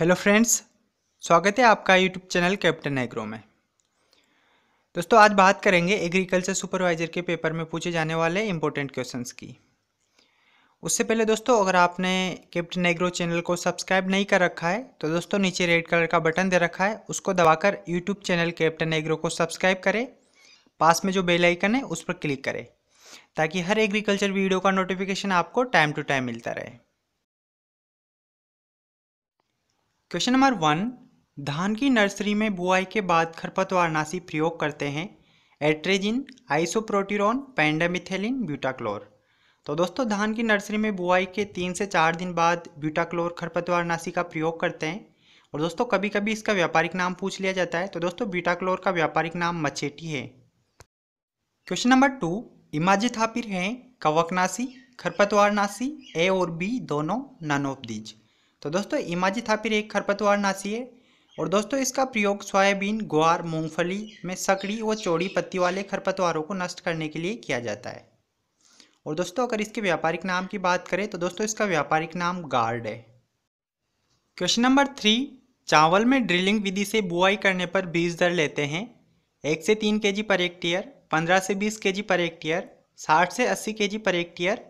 hello friends स्वागत है आपका यूट्यूब चैनल कैप्टन एग्रो में दोस्तों आज बात करेंगे एग्रीकल्चर सुपरवाइजर के पेपर में पूछे जाने वाले इंपॉर्टेंट क्वेश्चंस की उससे पहले दोस्तों अगर आपने कैप्टन एग्रो चैनल को सब्सक्राइब नहीं कर रखा है तो दोस्तों नीचे रेड कलर का बटन दे रखा है उसको दबाकर यूट्यूब चैनल कैप्टन एग्रो को सब्सक्राइब करें पास में जो बेल आइकन है उस पर क्लिक करें ताकि हर एग्रीकल्चर वीडियो का नोटिफिकेशन आपको टाइम टू टाइम मिलता रहे क्वेश्चन नंबर वन धान की नर्सरी में बुआई के बाद खरपतवारनाशी प्रयोग करते हैं एट्रेजिन आइसोप्रोटीरोन पेंडामिथेलिन ब्यूटाक्लोर तो दोस्तों धान की नर्सरी में बुआई के तीन से चार दिन बाद ब्यूटाक्लोर खरपतवारनाशी का प्रयोग करते हैं और दोस्तों कभी कभी इसका व्यापारिक नाम पूछ लिया जाता है तो दोस्तों ब्यूटाक्लोर का व्यापारिक नाम मचेटी है क्वेश्चन नंबर टू इमाजिथापिर हैं कवकनाशी खरपतवारनाशी ए और बी दोनों ननोपदीज तो दोस्तों इमाजी थापिर एक खरपतवार नाशी है और दोस्तों इसका प्रयोग सोयाबीन ग्वार मूंगफली में सकड़ी व चौड़ी पत्ती वाले खरपतवारों को नष्ट करने के लिए किया जाता है और दोस्तों अगर इसके व्यापारिक नाम की बात करें तो दोस्तों इसका व्यापारिक नाम गार्ड है क्वेश्चन नंबर थ्री चावल में ड्रिलिंग विधि से बुआई करने पर बीज दर लेते हैं एक से तीन के जी पर एक टीयर पंद्रह से बीस के जी पर एक टीयर साठ से अस्सी के जी पर एक टीयर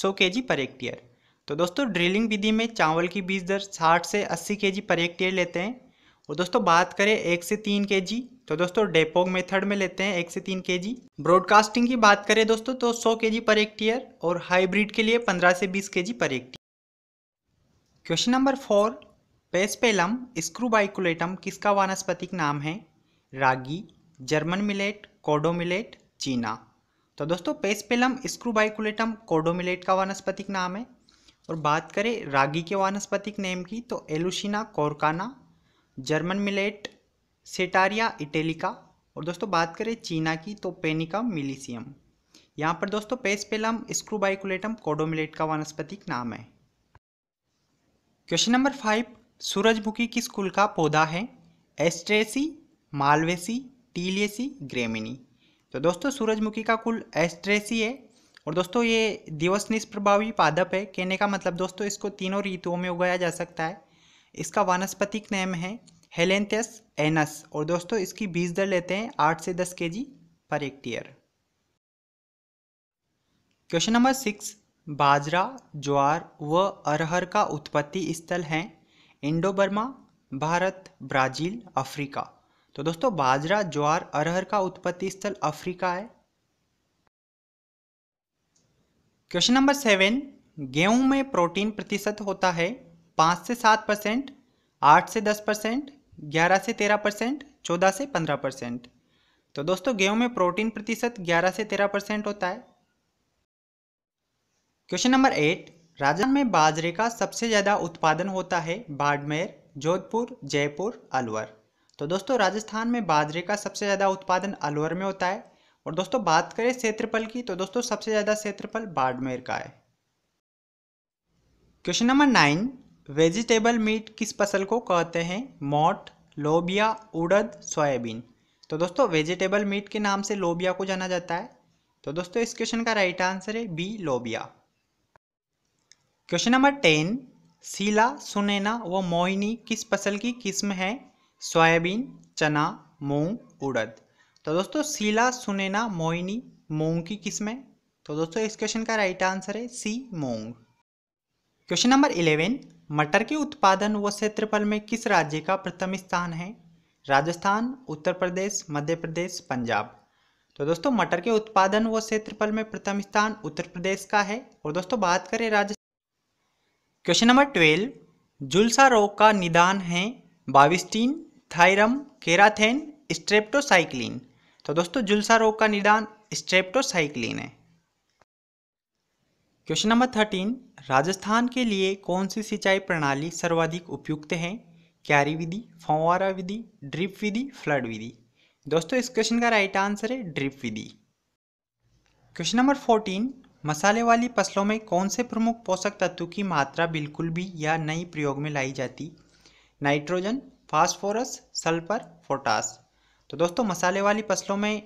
सौ के जी पर एक टीयर तो दोस्तों ड्रिलिंग विधि में चावल की बीज दर साठ से अस्सी के जी पर हेक्टेयर लेते हैं और दोस्तों बात करें एक से तीन के जी तो दोस्तों डेपोग मेथड में लेते हैं एक से तीन के जी ब्रॉडकास्टिंग की बात करें दोस्तों तो सौ के जी पर हेक्टेयर और हाईब्रिड के लिए पंद्रह से बीस के जी पर hectare question number four Paspalum scrobiculatum किसका वानस्पतिक नाम है रागी जर्मन मिलेट कोडोमिलेट चीना तो दोस्तों पेस्पेलम स्क्रूबाइकुलेटम कोडोमिलेट का वानस्पतिक नाम है और बात करें रागी के वानस्पतिक नेम की तो एलुशिना कोरकाना जर्मन मिलेट सेटारिया इटेलिका और दोस्तों बात करें चीना की तो पेनिका मिलीसियम यहाँ पर दोस्तों पेसपेलम स्क्रूबाइकुलेटम कोडोमिलेट का वानस्पतिक नाम है क्वेश्चन नंबर फाइव सूरजमुखी किस कुल का पौधा है एस्ट्रेसी मालवेसी टीलियसी ग्रेमिनी तो दोस्तों सूरजमुखी का कुल एस्ट्रेसी है और दोस्तों ये दिवस निष्प्रभावी पादप है कहने का मतलब दोस्तों इसको तीनों ऋतुओं में उगाया जा सकता है इसका वानस्पतिक नेम है हेलेंथस एनस और दोस्तों इसकी बीज दर लेते हैं आठ से दस के जी पर हेक्टेयर क्वेश्चन नंबर सिक्स बाजरा ज्वार व अरहर का उत्पत्ति स्थल हैं Indo Burma Bharat Brazil Africa तो दोस्तों बाजरा ज्वार अरहर का उत्पत्ति स्थल अफ्रीका है क्वेश्चन नंबर सेवन गेहूं में प्रोटीन प्रतिशत होता है पाँच से सात परसेंट आठ से दस परसेंट ग्यारह से तेरह परसेंट चौदह से पंद्रह परसेंट तो दोस्तों गेहूं में प्रोटीन प्रतिशत ग्यारह से तेरह परसेंट होता है क्वेश्चन नंबर एट राजस्थान में बाजरे का सबसे ज़्यादा उत्पादन होता है बाड़मेर जोधपुर जयपुर अलवर तो दोस्तों राजस्थान में बाजरे का सबसे ज़्यादा उत्पादन अलवर में होता है और दोस्तों बात करें क्षेत्रफल की तो दोस्तों सबसे ज़्यादा क्षेत्रफल बाड़मेर का है question number nine vegetable meat किस फसल को कहते हैं मोट लोबिया उड़द सोयाबीन तो दोस्तों वेजिटेबल मीट के नाम से लोबिया को जाना जाता है तो दोस्तों इस क्वेश्चन का राइट आंसर है बी लोबिया क्वेश्चन नंबर टेन सीला सुनेना व मोहिनी किस फसल की किस्म है सोयाबीन चना मूंग उड़द तो दोस्तों शीला सुनेना मोइनी मोंग की किस्में तो दोस्तों इस क्वेश्चन का राइट आंसर है सी मोंग क्वेश्चन नंबर इलेवन मटर के उत्पादन व क्षेत्रफल में किस राज्य का प्रथम स्थान है राजस्थान उत्तर प्रदेश मध्य प्रदेश पंजाब तो दोस्तों मटर के उत्पादन व क्षेत्रफल में प्रथम स्थान उत्तर प्रदेश का है और दोस्तों बात करें राजस्थान क्वेश्चन नंबर ट्वेल्व जुलसा रोग का निदान है बाविस्टीन थायरम केराथेन स्ट्रेप्टोसाइक्लिन तो दोस्तों झुलसा रोग का निदान स्ट्रेप्टोसाइक्लिन है क्वेश्चन नंबर थर्टीन राजस्थान के लिए कौन सी सिंचाई प्रणाली सर्वाधिक उपयुक्त है क्यारी विधि फंवारा विधि ड्रिप विधि फ्लड विधि दोस्तों इस क्वेश्चन का राइट आंसर है ड्रिप विधि क्वेश्चन नंबर फोर्टीन मसाले वाली फसलों में कौन से प्रमुख पोषक तत्व की मात्रा बिल्कुल भी या नई प्रयोग में लाई जाती नाइट्रोजन फास्फोरस सल्फर पोटास तो दोस्तों मसाले वाली फसलों में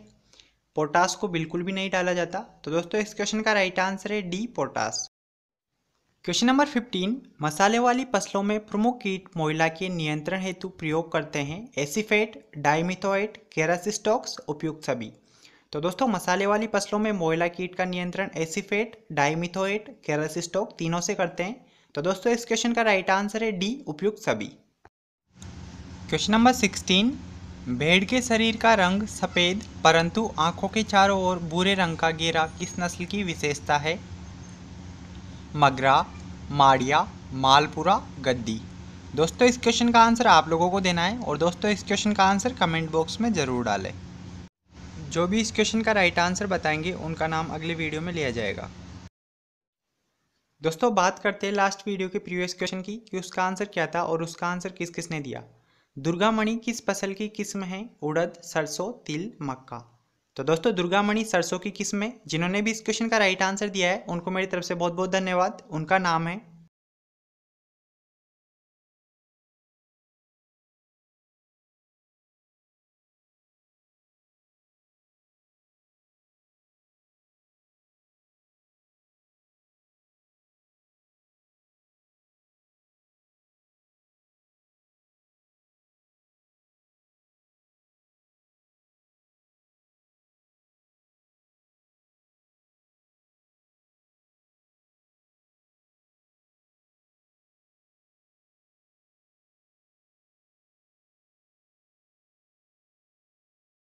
पोटास को बिल्कुल भी नहीं डाला जाता तो दोस्तों इस क्वेश्चन का राइट आंसर है D potash question number fifteen मसाले वाली फसलों में प्रमुख कीट मोइला के नियंत्रण हेतु प्रयोग करते हैं एसिफेट डायमिथोइट केरासिस्टॉक्स उपयुक्त सभी तो दोस्तों मसाले वाली फसलों में मोइला कीट का नियंत्रण एसिफेट डायमिथोइट केरासिस्टॉक तीनों से करते हैं तो दोस्तों इस क्वेश्चन का राइट आंसर है डी उपयुक्त सभी क्वेश्चन नंबर सिक्सटीन भेड़ के शरीर का रंग सफ़ेद परंतु आंखों के चारों ओर भूरे रंग का गेरा किस नस्ल की विशेषता है मगरा माड़िया मालपुरा गद्दी दोस्तों इस क्वेश्चन का आंसर आप लोगों को देना है और दोस्तों इस क्वेश्चन का आंसर कमेंट बॉक्स में ज़रूर डालें जो भी इस क्वेश्चन का राइट आंसर बताएंगे उनका नाम अगले वीडियो में लिया जाएगा दोस्तों बात करते हैं लास्ट वीडियो के प्रीवियस क्वेश्चन की कि उसका आंसर क्या था और उसका आंसर किस किसने दिया दुर्गामणि किस फसल की किस्म है उड़द सरसों तिल मक्का तो दोस्तों दुर्गामणि सरसों की किस्म है जिन्होंने भी इस क्वेश्चन का राइट आंसर दिया है उनको मेरी तरफ से बहुत बहुत धन्यवाद उनका नाम है